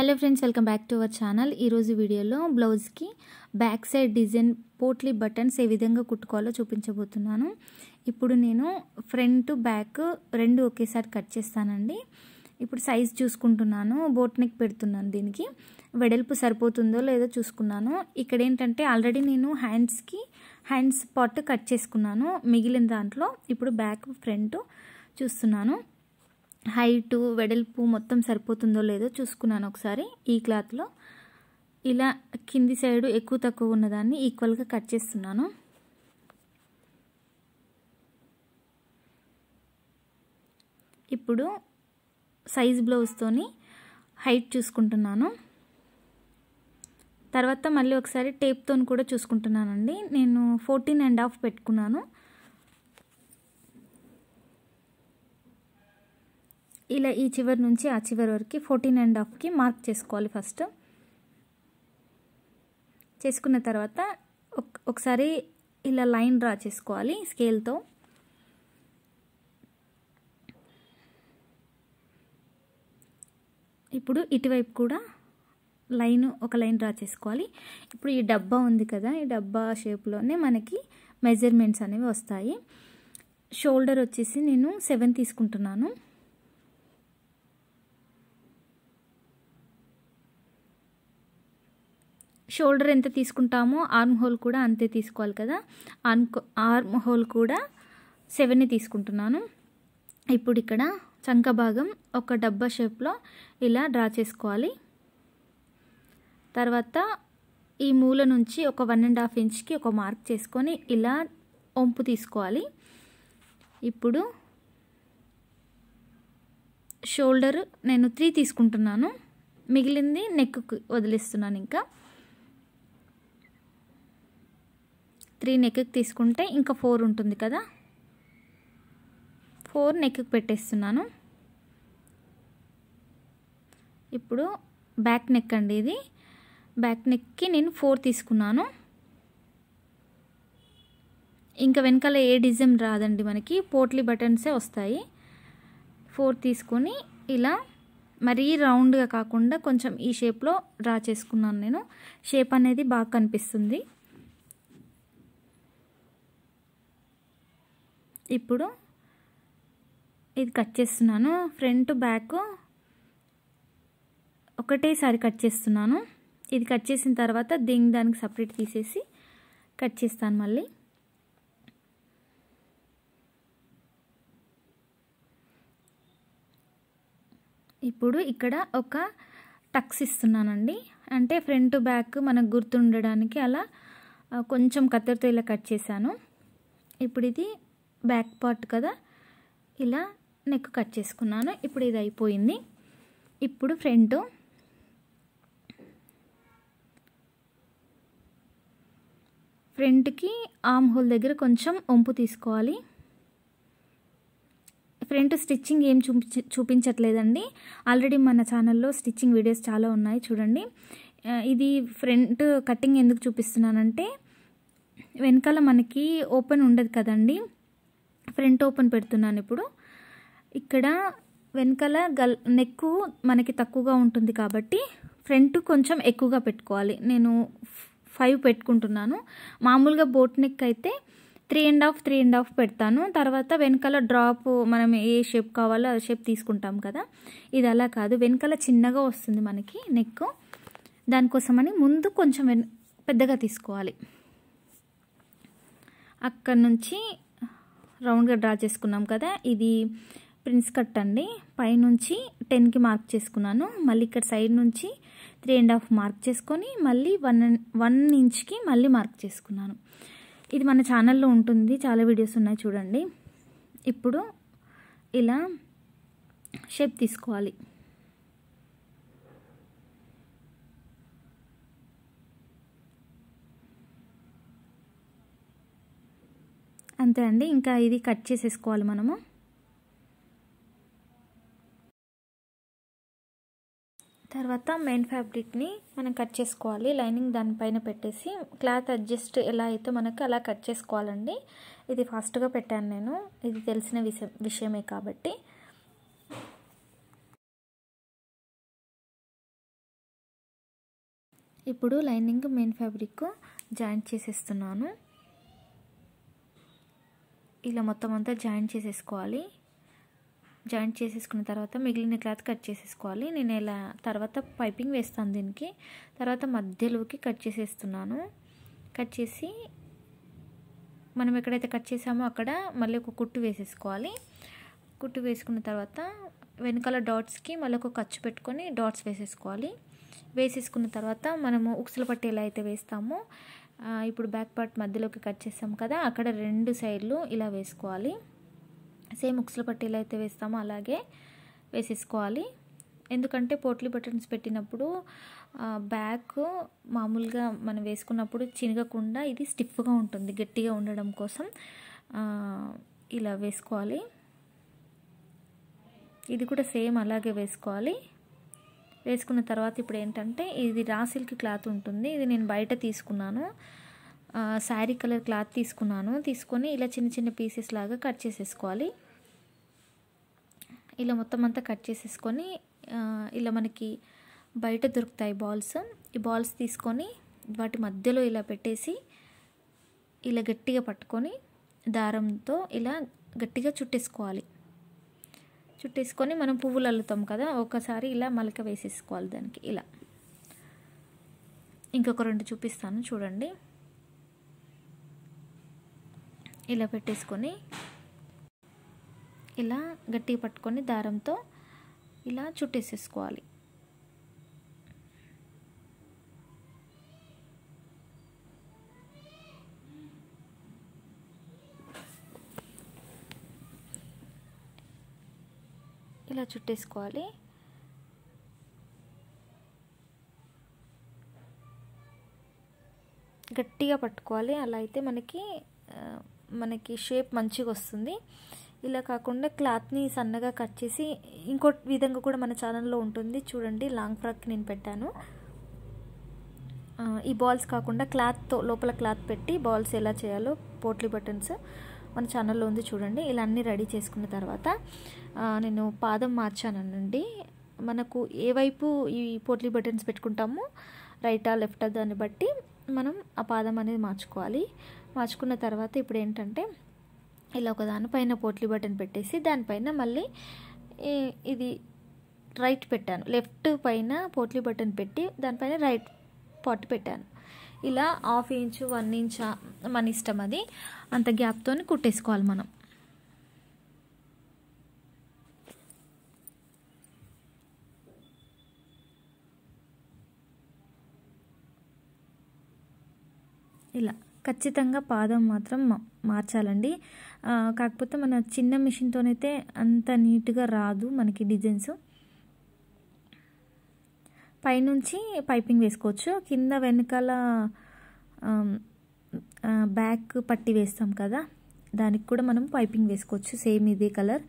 hello friends welcome back to our channel ఈరోజు వీడియోలో బ్లౌజ్కి బ్యాక్ సైడ్ డిజైన్ పోట్లీ బటన్స్ ఏ విధంగా కుట్టుకోవాలో చూపించబోతున్నాను ఇప్పుడు నేను ఫ్రంట్ బ్యాక్ రెండు ఒకేసారి కట్ చేస్తానండి ఇప్పుడు సైజ్ చూసుకుంటున్నాను బోట్ నెక్ పెడుతున్నాను దీనికి వెడల్పు సరిపోతుందో లేదో చూసుకున్నాను ఇక్కడ ఏంటంటే ఆల్రెడీ నేను హ్యాండ్స్కి హ్యాండ్స్ పార్ట్ కట్ చేసుకున్నాను మిగిలిన దాంట్లో ఇప్పుడు బ్యాక్ ఫ్రంట్ చూస్తున్నాను హైటు వెడల్పు మొత్తం సరిపోతుందో లేదో చూసుకున్నాను ఒకసారి ఈ క్లాత్లో ఇలా కింది సైడు ఎక్కువ తక్కువ ఉన్నదాన్ని ఈక్వల్గా కట్ చేస్తున్నాను ఇప్పుడు సైజ్ బ్లౌజ్తోని హైట్ చూసుకుంటున్నాను తర్వాత మళ్ళీ ఒకసారి టేప్తో కూడా చూసుకుంటున్నానండి నేను ఫోర్టీన్ అండ్ హాఫ్ పెట్టుకున్నాను ఇలా ఈ చివరి నుంచి ఆ చివరి వరకు ఫోర్టీన్ అండ్ హాఫ్కి మార్క్ చేసుకోవాలి ఫస్ట్ చేసుకున్న తర్వాత ఒకసారి ఇలా లైన్ డ్రా చేసుకోవాలి స్కేల్తో ఇప్పుడు ఇటువైపు కూడా లైన్ ఒక లైన్ డ్రా చేసుకోవాలి ఇప్పుడు ఈ డబ్బా ఉంది కదా ఈ డబ్బా షేప్లోనే మనకి మెజర్మెంట్స్ అనేవి వస్తాయి షోల్డర్ వచ్చేసి నేను సెవెన్ తీసుకుంటున్నాను షోల్డర్ ఎంత తీసుకుంటామో ఆర్మ్ హోల్ కూడా అంతే తీసుకోవాలి కదా ఆర్మ్ ఆర్మ్ హోల్ కూడా సెవెన్ తీసుకుంటున్నాను ఇప్పుడు ఇక్కడ చంక భాగం ఒక డబ్బా షేప్లో ఇలా డ్రా చేసుకోవాలి తర్వాత ఈ మూల నుంచి ఒక వన్ అండ్ హాఫ్ ఇంచ్కి ఒక మార్క్ చేసుకొని ఇలా ఒంపు తీసుకోవాలి ఇప్పుడు షోల్డర్ నేను త్రీ తీసుకుంటున్నాను మిగిలింది నెక్కు వదిలిస్తున్నాను ఇంకా త్రీ నెక్కి తీసుకుంటే ఇంకా ఫోర్ ఉంటుంది కదా ఫోర్ నెక్కి పెట్టేస్తున్నాను ఇప్పుడు బ్యాక్ నెక్ అండి ఇది బ్యాక్ నెక్కి నేను ఫోర్ తీసుకున్నాను ఇంకా వెనకాల ఏ డిజైన్ రాదండి మనకి పోట్లీ బటన్సే వస్తాయి ఫోర్ తీసుకొని ఇలా మరీ రౌండ్గా కాకుండా కొంచెం ఈ షేప్లో డ్రా చేసుకున్నాను నేను షేప్ అనేది బాగా కనిపిస్తుంది ఇప్పుడు ఇది కట్ చేస్తున్నాను ఫ్రంట్ బ్యాక్ ఒకటేసారి కట్ చేస్తున్నాను ఇది కట్ చేసిన తర్వాత దీని దానికి సపరేట్ తీసేసి కట్ చేస్తాను మళ్ళీ ఇప్పుడు ఇక్కడ ఒక టక్స్ ఇస్తున్నానండి అంటే ఫ్రంట్ బ్యాక్ మనకు గుర్తుండడానికి అలా కొంచెం కత్తెరతో ఇలా కట్ చేశాను ఇప్పుడు ఇది బ్యాక్ పార్ట్ కదా ఇలా నెక్ కట్ చేసుకున్నాను ఇప్పుడు ఇది అయిపోయింది ఇప్పుడు ఫ్రంట్ ఫ్రంట్కి ఆమ్ హోల్ దగ్గర కొంచెం ఒంపు తీసుకోవాలి ఫ్రంట్ స్టిచ్చింగ్ ఏం చూపి చూపించట్లేదండి ఆల్రెడీ మన ఛానల్లో స్టిచ్చింగ్ వీడియోస్ చాలా ఉన్నాయి చూడండి ఇది ఫ్రంట్ కటింగ్ ఎందుకు చూపిస్తున్నానంటే వెనకాల మనకి ఓపెన్ ఉండదు కదండీ ఫ్రంట్ ఓపెన్ పెడుతున్నాను ఇప్పుడు ఇక్కడ వెనకాల గల్ నెక్కు మనకి తక్కువగా ఉంటుంది కాబట్టి ఫ్రంట్ కొంచెం ఎక్కువగా పెట్టుకోవాలి నేను ఫైవ్ పెట్టుకుంటున్నాను మామూలుగా బోట్ నెక్ అయితే three and half three and half పెడతాను తర్వాత వెనకాల డ్రాప్ మనం ఏ షేప్ కావాలో ఆ షేప్ తీసుకుంటాం కదా ఇది అలా కాదు వెనకాల చిన్నగా వస్తుంది మనకి నెక్ దానికోసమని ముందు కొంచెం పెద్దగా తీసుకోవాలి అక్కడ నుంచి రౌండ్గా డ్రా చేసుకున్నాం కదా ఇది ప్రిన్స్ కట్ అండి పైనుంచి టెన్కి మార్క్ చేసుకున్నాను మళ్ళీ ఇక్కడ సైడ్ నుంచి త్రీ అండ్ హాఫ్ మార్క్ చేసుకొని మళ్ళీ వన్ వన్ ఇంచ్కి మళ్ళీ మార్క్ చేసుకున్నాను ఇది మన ఛానల్లో ఉంటుంది చాలా వీడియోస్ ఉన్నాయి చూడండి ఇప్పుడు ఇలా షేప్ తీసుకోవాలి అంతే అండి ఇంకా ఇది కట్ చేసేసుకోవాలి మనము తర్వాత మెయిన్ ఫ్యాబ్రిక్ని మనం కట్ చేసుకోవాలి లైనింగ్ దానిపైన పెట్టేసి క్లాత్ అడ్జస్ట్ ఎలా అయితే మనకు అలా కట్ చేసుకోవాలండి ఇది ఫాస్ట్గా పెట్టాను నేను ఇది తెలిసిన విషయమే కాబట్టి ఇప్పుడు లైనింగ్ మెయిన్ ఫ్యాబ్రిక్ జాయింట్ చేసేస్తున్నాను ఇలా మొత్తం అంతా జాయింట్ చేసేసుకోవాలి జాయింట్ చేసేసుకున్న తర్వాత మిగిలిన క్లాత్ కట్ చేసేసుకోవాలి నేను ఇలా తర్వాత పైపింగ్ వేస్తాను దీనికి తర్వాత మధ్యలోకి కట్ చేసేస్తున్నాను కట్ చేసి మనం ఎక్కడైతే కట్ చేసామో అక్కడ మళ్ళీ ఒక కుట్టు వేసేసుకోవాలి కుట్టు వేసుకున్న తర్వాత వెనకాల డాట్స్కి మళ్ళీ ఒక ఖర్చు పెట్టుకొని డాట్స్ వేసేసుకోవాలి వేసేసుకున్న తర్వాత మనము ఉక్సల పట్టి ఎలా అయితే వేస్తామో ఇప్పుడు బ్యాక్ పార్ట్ మధ్యలోకి కట్ చేస్తాం కదా అక్కడ రెండు సైడ్లు ఇలా వేసుకోవాలి సేమ్ పట్టి ఎలా అయితే వేస్తామో అలాగే వేసేసుకోవాలి ఎందుకంటే పోట్లీ బటన్స్ పెట్టినప్పుడు బ్యాక్ మామూలుగా మనం వేసుకున్నప్పుడు చినగకుండా ఇది స్టిఫ్గా ఉంటుంది గట్టిగా ఉండడం కోసం ఇలా వేసుకోవాలి ఇది కూడా సేమ్ అలాగే వేసుకోవాలి వేసుకున్న తర్వాత ఇప్పుడు ఏంటంటే ఇది రా సిల్క్ క్లాత్ ఉంటుంది ఇది నేను బయట తీసుకున్నాను శారీ కలర్ క్లాత్ తీసుకున్నాను తీసుకొని ఇలా చిన్న చిన్న పీసెస్ లాగా కట్ చేసేసుకోవాలి ఇలా మొత్తం అంతా కట్ చేసేసుకొని ఇలా మనకి బయట దొరుకుతాయి బాల్స్ ఈ బాల్స్ తీసుకొని వాటి మధ్యలో ఇలా పెట్టేసి ఇలా గట్టిగా పట్టుకొని దారంతో ఇలా గట్టిగా చుట్టేసుకోవాలి చుట్టేసుకొని మనం పువ్వులు అల్లుతాం కదా ఒకసారి ఇలా మలక వేసేసుకోవాలి దానికి ఇలా ఇంకొక రెండు చూపిస్తాను చూడండి ఇలా పెట్టేసుకొని ఇలా గట్టిగా పట్టుకొని దారంతో ఇలా చుట్టేసేసుకోవాలి ఇలా చుట్టేసుకోవాలి గట్టిగా పట్టుకోవాలి అలా అయితే మనకి మనకి షేప్ మంచిగా వస్తుంది ఇలా కాకుండా క్లాత్ని సన్నగా కట్ చేసి ఇంకో విధంగా కూడా మన ఛానల్లో ఉంటుంది చూడండి లాంగ్ ఫ్రాక్ నేను పెట్టాను ఈ బాల్స్ కాకుండా క్లాత్తో లోపల క్లాత్ పెట్టి బాల్స్ ఎలా చేయాలో పోట్లీ బటన్స్ మన ఛానల్లో ఉంది చూడండి ఇలా అన్నీ రెడీ చేసుకున్న తర్వాత నేను పాదం మార్చానండి మనకు ఏ వైపు ఈ పోట్లీ బటన్స్ పెట్టుకుంటామో రైటా లెఫ్టా దాన్ని బట్టి మనం ఆ పాదం అనేది మార్చుకోవాలి మార్చుకున్న తర్వాత ఇప్పుడు ఏంటంటే ఇలా ఒక దానిపైన పోట్లీ బటన్ పెట్టేసి దానిపైన మళ్ళీ ఇది రైట్ పెట్టాను లెఫ్ట్ పైన పోట్లీ బటన్ పెట్టి దానిపైన రైట్ పాటు పెట్టాను ఇలా హాఫ్ ఇంచు వన్ ఇంచ్ మన ఇష్టం అది అంత గ్యాప్తో కుట్టేసుకోవాలి మనం ఇలా ఖచ్చితంగా పాదం మాత్రం మార్చాలండి కాకపోతే మన చిన్న మిషన్తోనైతే అంత నీట్గా రాదు మనకి డిజైన్స్ పైనుంచి పైపింగ్ వేసుకోవచ్చు కింద వెనకాల బ్యాక్ పట్టి వేస్తాం కదా దానికి కూడా మనం పైపింగ్ వేసుకోవచ్చు సేమ్ ఇదే కలర్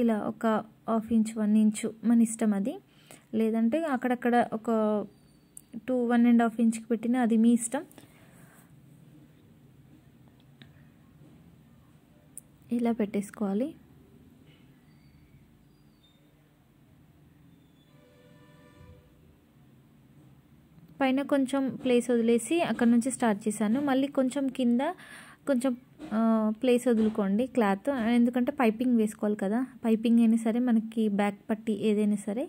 ఇలా ఒక హాఫ్ ఇంచ్ వన్ ఇంచు మన ఇష్టం అది లేదంటే అక్కడక్కడ ఒక టూ వన్ అండ్ హాఫ్ ఇంచ్కి పెట్టిన అది మీ ఇష్టం ఇలా పెట్టేసుకోవాలి పైన కొంచెం ప్లేస్ వదిలేసి అక్కడ నుంచి స్టార్ట్ చేశాను మళ్ళీ కొంచెం కింద కొంచెం ప్లేస్ వదులుకోండి క్లాత్ ఎందుకంటే పైపింగ్ వేసుకోవాలి కదా పైపింగ్ అయినా సరే మనకి బ్యాక్ పట్టి ఏదైనా సరే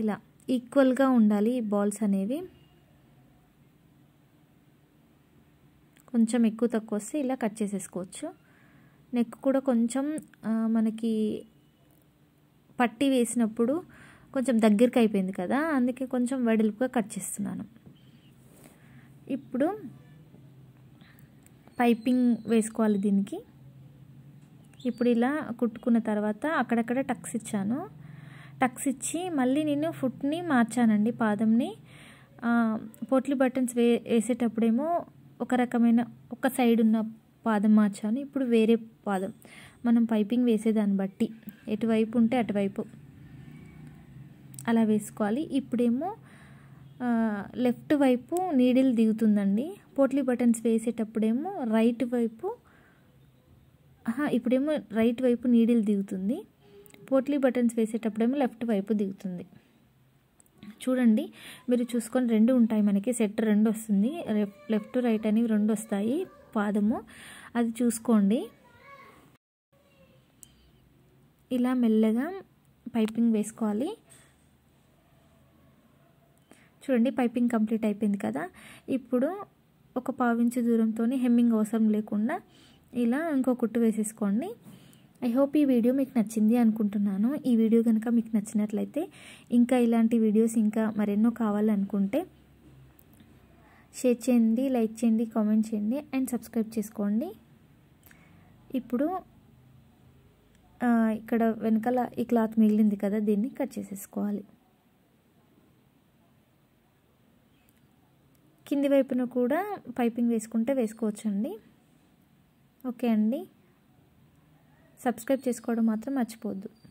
ఇలా ఈక్వల్గా ఉండాలి ఈ బాల్స్ అనేవి కొంచెం ఎక్కువ తక్కువ వస్తే ఇలా కట్ చేసేసుకోవచ్చు నెక్ కూడా కొంచెం మనకి పట్టి వేసినప్పుడు కొంచెం దగ్గరికి అయిపోయింది కదా అందుకే కొంచెం వెడల్పుగా కట్ చేస్తున్నాను ఇప్పుడు పైపింగ్ వేసుకోవాలి దీనికి ఇప్పుడు ఇలా కుట్టుకున్న తర్వాత అక్కడక్కడ టక్స్ ఇచ్చాను టక్స్ ఇచ్చి మళ్ళీ నేను ఫుట్ని మార్చానండి పాదంని పోట్లీ బటన్స్ వే వేసేటప్పుడేమో ఒక రకమైన ఒక సైడ్ ఉన్న పాదం మార్చాను ఇప్పుడు వేరే పాదం మనం పైపింగ్ వేసేదాన్ని బట్టి ఎటువైపు ఉంటే అటువైపు అలా వేసుకోవాలి ఇప్పుడేమో లెఫ్ట్ వైపు నీడిల్ దిగుతుందండి పోట్లీ బటన్స్ వేసేటప్పుడేమో రైట్ వైపు ఇప్పుడేమో రైట్ వైపు నీడిల్ దిగుతుంది పోట్లీ బటన్స్ వేసేటప్పుడేమో లెఫ్ట్ వైపు దిగుతుంది చూడండి మీరు చూసుకొని రెండు ఉంటాయి మనకి సెట్ రెండు వస్తుంది లెఫ్ట్ రైట్ అనేవి రెండు వస్తాయి పాదము అది చూసుకోండి ఇలా మెల్లగా పైపింగ్ వేసుకోవాలి చూడండి పైపింగ్ కంప్లీట్ అయిపోయింది కదా ఇప్పుడు ఒక పావించు దూరంతో హెమ్మింగ్ అవసరం లేకుండా ఇలా ఇంకో కుట్టు వేసేసుకోండి ఐ హోప్ ఈ వీడియో మీకు నచ్చింది అనుకుంటున్నాను ఈ వీడియో కనుక మీకు నచ్చినట్లయితే ఇంకా ఇలాంటి వీడియోస్ ఇంకా మరెన్నో కావాలనుకుంటే షేర్ చేయండి లైక్ చేయండి కామెంట్ చేయండి అండ్ సబ్స్క్రైబ్ చేసుకోండి ఇప్పుడు ఇక్కడ వెనకాల ఈ క్లాత్ మిగిలింది కదా దీన్ని కట్ చేసేసుకోవాలి కింది వైపున కూడా పైపింగ్ వేసుకుంటే వేసుకోవచ్చండి ఓకే అండి సబ్స్క్రైబ్ చేసుకోవడం మాత్రం మర్చిపోవద్దు